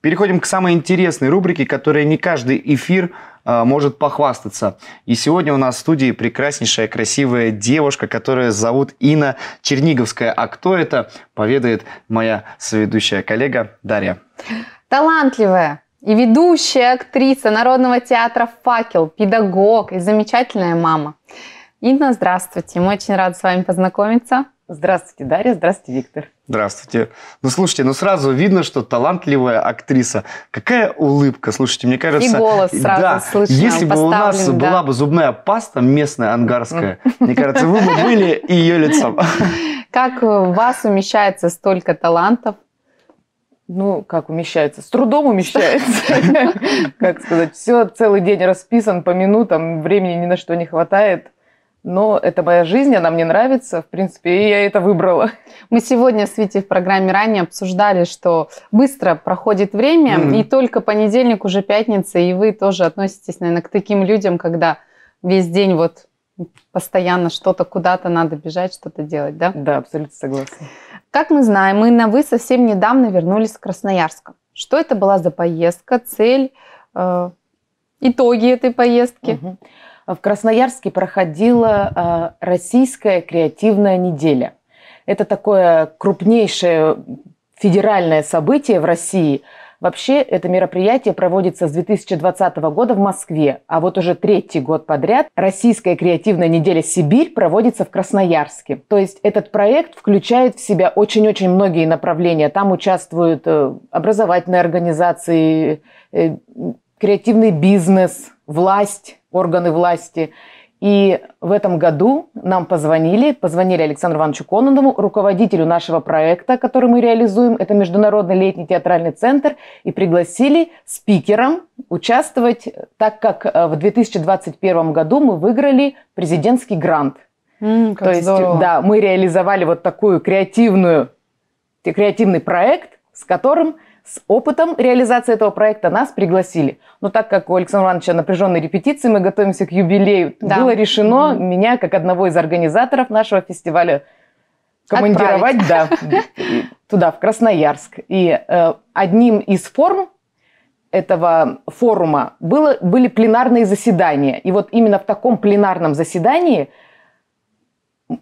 Переходим к самой интересной рубрике, которая не каждый эфир а, может похвастаться. И сегодня у нас в студии прекраснейшая, красивая девушка, которая зовут Инна Черниговская. А кто это, поведает моя соведущая коллега Дарья. Талантливая и ведущая актриса Народного театра «Факел», педагог и замечательная мама. Инна, здравствуйте. Мы очень рады с вами познакомиться. Здравствуйте, Дарья. Здравствуйте, Виктор. Здравствуйте. Ну, слушайте, ну сразу видно, что талантливая актриса. Какая улыбка, слушайте, мне кажется... И голос сразу да, слышно, Если бы у нас да. была бы зубная паста местная, ангарская, мне кажется, вы бы были и ее лицом. Как у вас умещается столько талантов? ну, как умещается, с трудом умещается, как сказать, все целый день расписан по минутам, времени ни на что не хватает но это моя жизнь, она мне нравится, в принципе, и я это выбрала. Мы сегодня с Витей в программе ранее обсуждали, что быстро проходит время, mm. и только понедельник уже пятница, и вы тоже относитесь, наверное, к таким людям, когда весь день вот постоянно что-то куда-то надо бежать, что-то делать, да? Да, абсолютно согласна. Как мы знаем, мы на «вы» совсем недавно вернулись к Красноярску. Что это была за поездка, цель, э, итоги этой поездки? Mm -hmm в Красноярске проходила а, Российская креативная неделя. Это такое крупнейшее федеральное событие в России. Вообще это мероприятие проводится с 2020 года в Москве, а вот уже третий год подряд Российская креативная неделя «Сибирь» проводится в Красноярске. То есть этот проект включает в себя очень-очень многие направления. Там участвуют э, образовательные организации, э, креативный бизнес, власть, органы власти. И в этом году нам позвонили, позвонили Александру Ивановичу Кононову, руководителю нашего проекта, который мы реализуем, это Международный летний театральный центр, и пригласили спикером участвовать, так как э, в 2021 году мы выиграли президентский грант. Mm, То есть, да, мы реализовали вот такую креативную, креативный проект, с которым с опытом реализации этого проекта нас пригласили. Но так как у Александра Ивановича напряженные репетиции, мы готовимся к юбилею, да. было решено mm-hmm. меня, как одного из организаторов нашего фестиваля, командировать да, туда, в Красноярск. И э, одним из форм этого форума было, были пленарные заседания. И вот именно в таком пленарном заседании –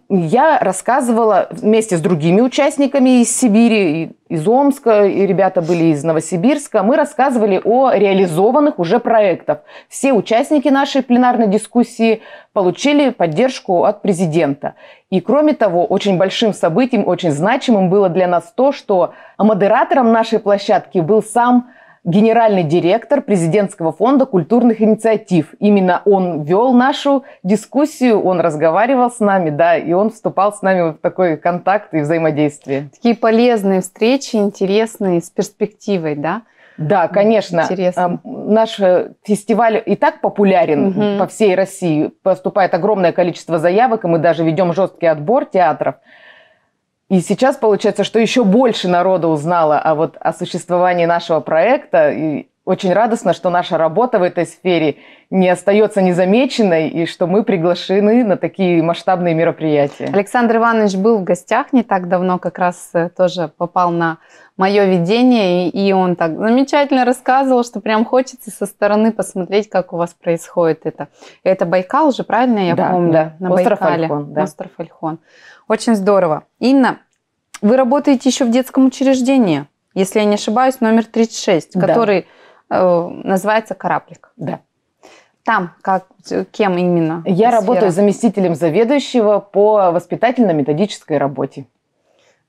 я рассказывала вместе с другими участниками из Сибири, из Омска, и ребята были из Новосибирска, мы рассказывали о реализованных уже проектах. Все участники нашей пленарной дискуссии получили поддержку от президента. И кроме того, очень большим событием, очень значимым было для нас то, что модератором нашей площадки был сам генеральный директор президентского фонда культурных инициатив. Именно он вел нашу дискуссию, он разговаривал с нами, да, и он вступал с нами в такой контакт и взаимодействие. Такие полезные встречи, интересные, с перспективой, да? Да, конечно. Интересно. Наш э, фестиваль и так популярен угу. по всей России. Поступает огромное количество заявок, и мы даже ведем жесткий отбор театров. И сейчас получается, что еще больше народа узнало о, вот, о существовании нашего проекта и очень радостно, что наша работа в этой сфере не остается незамеченной и что мы приглашены на такие масштабные мероприятия. Александр Иванович был в гостях не так давно, как раз э, тоже попал на мое видение, и он так замечательно рассказывал, что прям хочется со стороны посмотреть, как у вас происходит это. Это Байкал же, правильно я да, помню? Да, на остров Байкале. Альхон. Да. Остров Альхон. Очень здорово. Инна, вы работаете еще в детском учреждении, если я не ошибаюсь, номер 36, который... Да Э, называется «Кораблик». Да. Там как, кем именно? Я сфера? работаю заместителем заведующего по воспитательно-методической работе.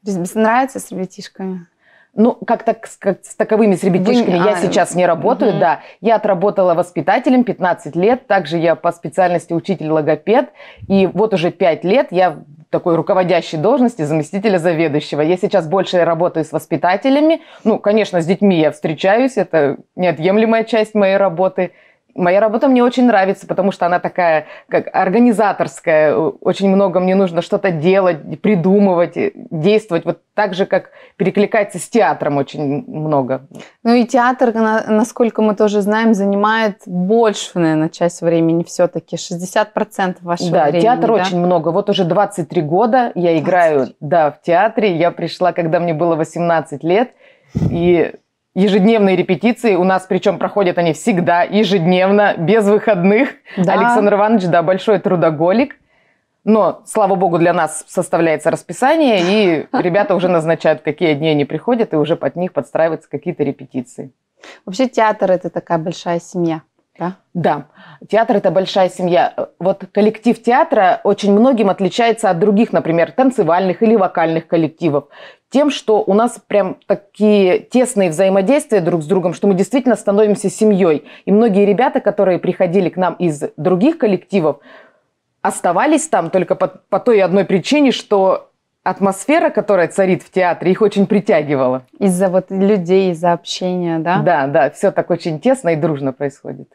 Нравится с ребятишками? Ну, как, то как с таковыми, с ребятишками Вы... я а, сейчас не работаю, угу. да. Я отработала воспитателем 15 лет, также я по специальности учитель-логопед, и вот уже 5 лет я такой руководящей должности заместителя заведующего. Я сейчас больше работаю с воспитателями. Ну, конечно, с детьми я встречаюсь, это неотъемлемая часть моей работы – Моя работа мне очень нравится, потому что она такая, как организаторская. Очень много мне нужно что-то делать, придумывать, э, действовать. Вот так же, как перекликается с театром очень много. Ну и театр, насколько мы тоже знаем, занимает большую наверное, часть времени все-таки. 60% вашего да, времени. Театр да, театр очень много. Вот уже 23 года я играю 23. да, в театре. Я пришла, когда мне было 18 лет. И ежедневные репетиции. У нас причем проходят они всегда, ежедневно, без выходных. Да. Александр Иванович, да, большой трудоголик. Но, слава богу, для нас составляется расписание, и ребята уже назначают, какие дни они приходят, и уже под них подстраиваются какие-то репетиции. Вообще театр – это такая большая семья. Да? да, театр это большая семья. Вот коллектив театра очень многим отличается от других, например, танцевальных или вокальных коллективов тем, что у нас прям такие тесные взаимодействия друг с другом, что мы действительно становимся семьей. И многие ребята, которые приходили к нам из других коллективов, оставались там только по, по той одной причине, что атмосфера, которая царит в театре, их очень притягивала. Из-за вот людей, из-за общения, да? Да, да, все так очень тесно и дружно происходит.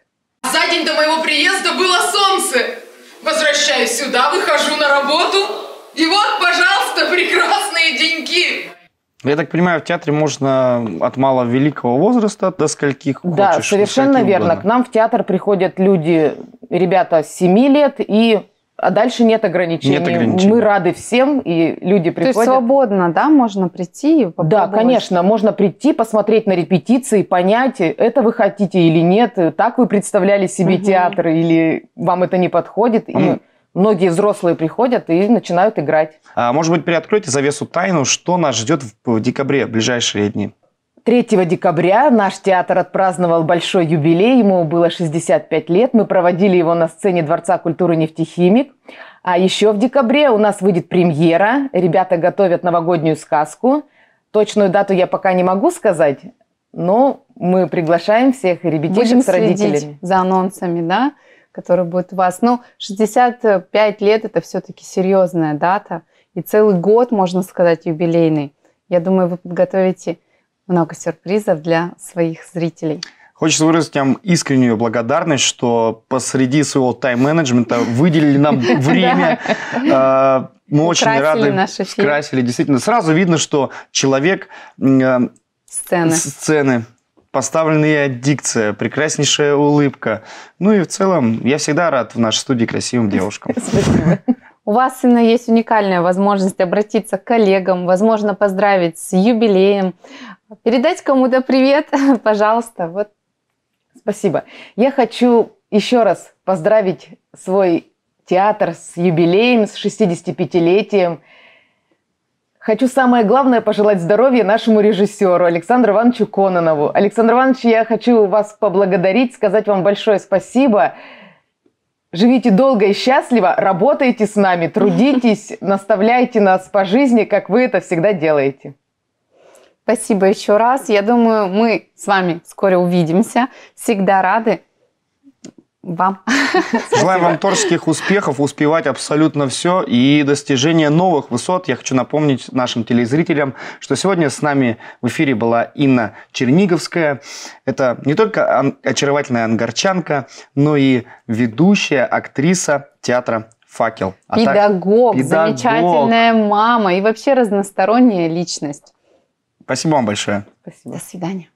За день до моего приезда было солнце. Возвращаюсь сюда, выхожу на работу, Я так понимаю, в театре можно от мало великого возраста до скольких хочешь. Да, ну, совершенно верно. Угодно. К нам в театр приходят люди, ребята с 7 лет и а дальше нет ограничений. нет ограничений. Мы рады всем, и люди приходят. То есть свободно, да, можно прийти и попробовать? Да, конечно, можно прийти, посмотреть на репетиции, понять, это вы хотите или нет, так вы представляли себе угу. театр, или вам это не подходит. А и многие взрослые приходят и начинают играть. А, может быть, приоткройте завесу тайну, что нас ждет в, декабре, в ближайшие дни? 3 декабря наш театр отпраздновал большой юбилей, ему было 65 лет. Мы проводили его на сцене Дворца культуры «Нефтехимик». А еще в декабре у нас выйдет премьера. Ребята готовят новогоднюю сказку. Точную дату я пока не могу сказать, но мы приглашаем всех ребятишек Будем с родителями. за анонсами, да? который будет у вас. Ну, 65 лет – это все-таки серьезная дата. И целый год, можно сказать, юбилейный. Я думаю, вы подготовите много сюрпризов для своих зрителей. Хочется выразить вам искреннюю благодарность, что посреди своего тайм-менеджмента выделили нам время. А, мы очень рады. Скрасили Действительно, сразу видно, что человек... Э, сцены. Сцены поставленная дикция, прекраснейшая улыбка. Ну и в целом я всегда рад в нашей студии красивым девушкам. Спасибо. У вас, Инна, есть уникальная возможность обратиться к коллегам, возможно, поздравить с юбилеем, передать кому-то привет, пожалуйста. Вот. Спасибо. Я хочу еще раз поздравить свой театр с юбилеем, с 65-летием – Хочу самое главное пожелать здоровья нашему режиссеру Александру Ивановичу Кононову. Александр Иванович, я хочу вас поблагодарить, сказать вам большое спасибо. Живите долго и счастливо, работайте с нами, трудитесь, наставляйте нас по жизни, как вы это всегда делаете. Спасибо еще раз. Я думаю, мы с вами скоро увидимся. Всегда рады вам. Желаю вам торских успехов, успевать абсолютно все и достижения новых высот. Я хочу напомнить нашим телезрителям, что сегодня с нами в эфире была Инна Черниговская. Это не только очаровательная ангарчанка, но и ведущая, актриса театра «Факел». А педагог, так, педагог, замечательная мама и вообще разносторонняя личность. Спасибо вам большое. Спасибо. До свидания.